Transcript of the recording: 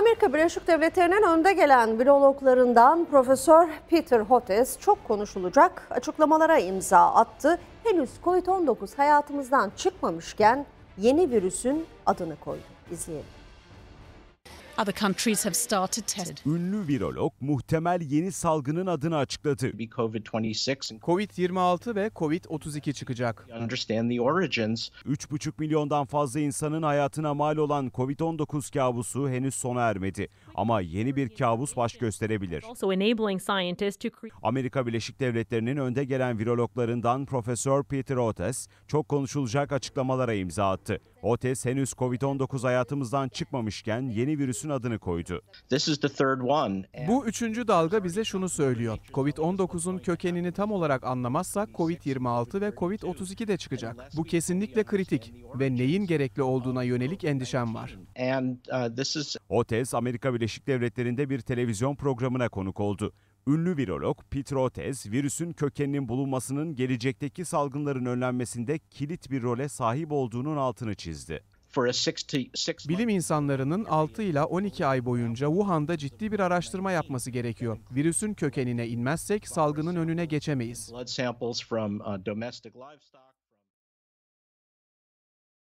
Amerika Birleşik Devletleri'nin önde gelen virologlarından Profesör Peter Hotez çok konuşulacak açıklamalara imza attı. Henüz COVID-19 hayatımızdan çıkmamışken yeni virüsün adını koydu. İzleyelim. Other countries have started test. Ünlü virolog muhtemel yeni salgının adını açıkladı. Covid-26 ve Covid-32 çıkacak. 3,5 milyondan fazla insanın hayatına mal olan Covid-19 kabusu henüz sona ermedi. Ama yeni bir kabus baş gösterebilir. Amerika Birleşik Devletleri'nin önde gelen virologlarından Profesör Peter Otes çok konuşulacak açıklamalara imza attı. Otes henüz Covid-19 hayatımızdan çıkmamışken yeni virüsün virüsün adını koydu. Bu üçüncü dalga bize şunu söylüyor. Covid-19'un kökenini tam olarak anlamazsak Covid-26 ve Covid-32 de çıkacak. Bu kesinlikle kritik ve neyin gerekli olduğuna yönelik endişem var. Uh, o tez Amerika Birleşik Devletleri'nde bir televizyon programına konuk oldu. Ünlü virolog Peter Otes, virüsün kökeninin bulunmasının gelecekteki salgınların önlenmesinde kilit bir role sahip olduğunun altını çizdi. Bilim insanlarının 6 ila 12 ay boyunca Wuhan'da ciddi bir araştırma yapması gerekiyor. Virüsün kökenine inmezsek salgının önüne geçemeyiz. Uh,